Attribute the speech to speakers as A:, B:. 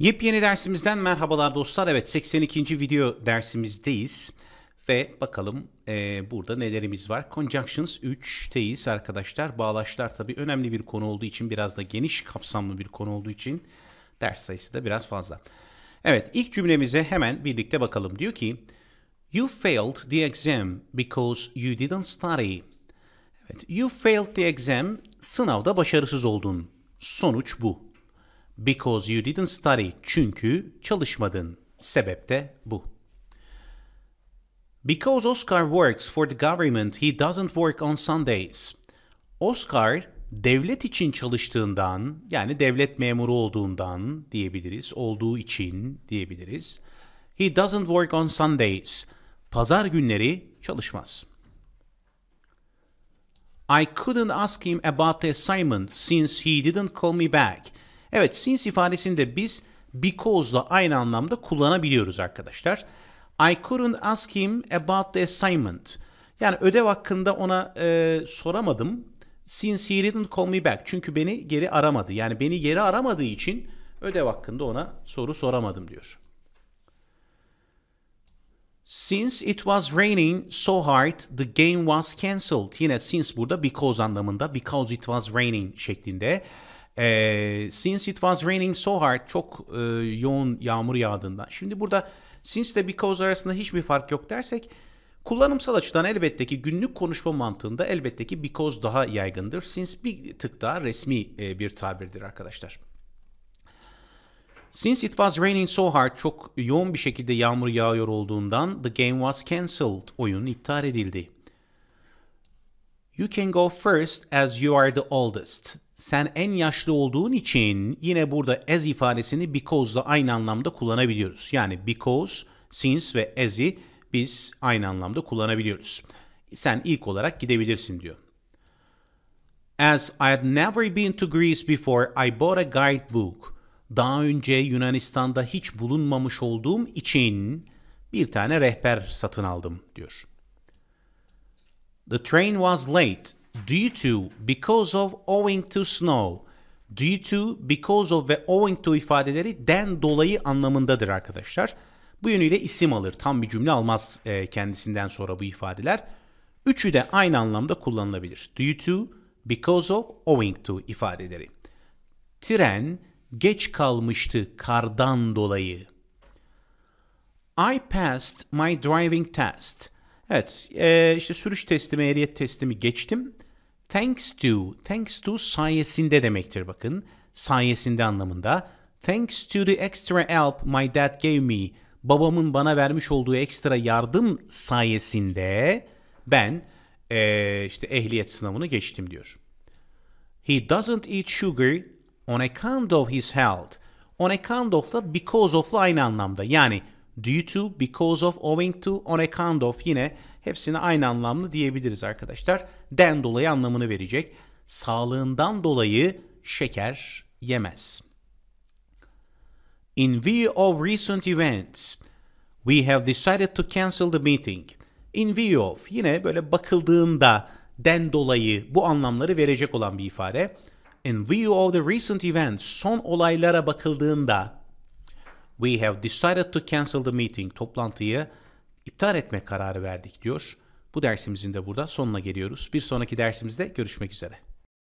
A: Yepyeni dersimizden merhabalar dostlar. Evet 82. video dersimizdeyiz. Ve bakalım e, burada nelerimiz var. Conjunctions 3'teyiz arkadaşlar. Bağlaçlar tabii önemli bir konu olduğu için biraz da geniş kapsamlı bir konu olduğu için ders sayısı da biraz fazla. Evet ilk cümlemize hemen birlikte bakalım. Diyor ki You failed the exam because you didn't study. Evet, you failed the exam sınavda başarısız oldun. Sonuç bu. Because you didn't study. Çünkü çalışmadın. Sebep de bu. Because Oscar works for the government, he doesn't work on Sundays. Oscar devlet için çalıştığından yani devlet memuru olduğundan diyebiliriz, olduğu için diyebiliriz. He doesn't work on Sundays. Pazar günleri çalışmaz. I couldn't ask him about the assignment since he didn't call me back. Evet since ifadesini de biz because'la aynı anlamda kullanabiliyoruz arkadaşlar. I couldn't ask him about the assignment. Yani ödev hakkında ona e, soramadım. Since he didn't call me back. Çünkü beni geri aramadı. Yani beni geri aramadığı için ödev hakkında ona soru soramadım diyor. Since it was raining so hard, the game was cancelled. Yine since burada because anlamında. Because it was raining şeklinde. E, since it was raining so hard çok e, yoğun yağmur yağdığından. Şimdi burada since ile because arasında hiçbir fark yok dersek kullanımsal açıdan elbette ki günlük konuşma mantığında elbette ki because daha yaygındır. Since bir tık daha resmi e, bir tabirdir arkadaşlar. Since it was raining so hard çok yoğun bir şekilde yağmur yağıyor olduğundan the game was cancelled. Oyun iptal edildi. You can go first as you are the oldest sen en yaşlı olduğun için yine burada as ifadesini because da aynı anlamda kullanabiliyoruz. Yani because, since ve as'i biz aynı anlamda kullanabiliyoruz. Sen ilk olarak gidebilirsin diyor. As I had never been to Greece before, I bought a guidebook. Daha önce Yunanistan'da hiç bulunmamış olduğum için bir tane rehber satın aldım diyor. The train was late due to, because of, owing to snow. Due to, because of ve owing to ifadeleri den dolayı anlamındadır arkadaşlar. Bu yönüyle isim alır. Tam bir cümle almaz e, kendisinden sonra bu ifadeler. Üçü de aynı anlamda kullanılabilir. Due to, because of, owing to ifadeleri. Tren geç kalmıştı kardan dolayı. I passed my driving test. Evet, e, işte sürüş testimi, ehliyet testimi geçtim. Thanks to, thanks to sayesinde demektir bakın. Sayesinde anlamında. Thanks to the extra help my dad gave me. Babamın bana vermiş olduğu ekstra yardım sayesinde ben ee, işte ehliyet sınavını geçtim diyor. He doesn't eat sugar on account of his health. On account of da because of aynı anlamda. Yani due to, because of, owing to, on account of yine Hepsini aynı anlamlı diyebiliriz arkadaşlar. Den dolayı anlamını verecek. Sağlığından dolayı şeker yemez. In view of recent events, we have decided to cancel the meeting. In view of yine böyle bakıldığında den dolayı bu anlamları verecek olan bir ifade. In view of the recent events, son olaylara bakıldığında we have decided to cancel the meeting toplantıyı iptal etme kararı verdik diyor. Bu dersimizin de burada sonuna geliyoruz. Bir sonraki dersimizde görüşmek üzere.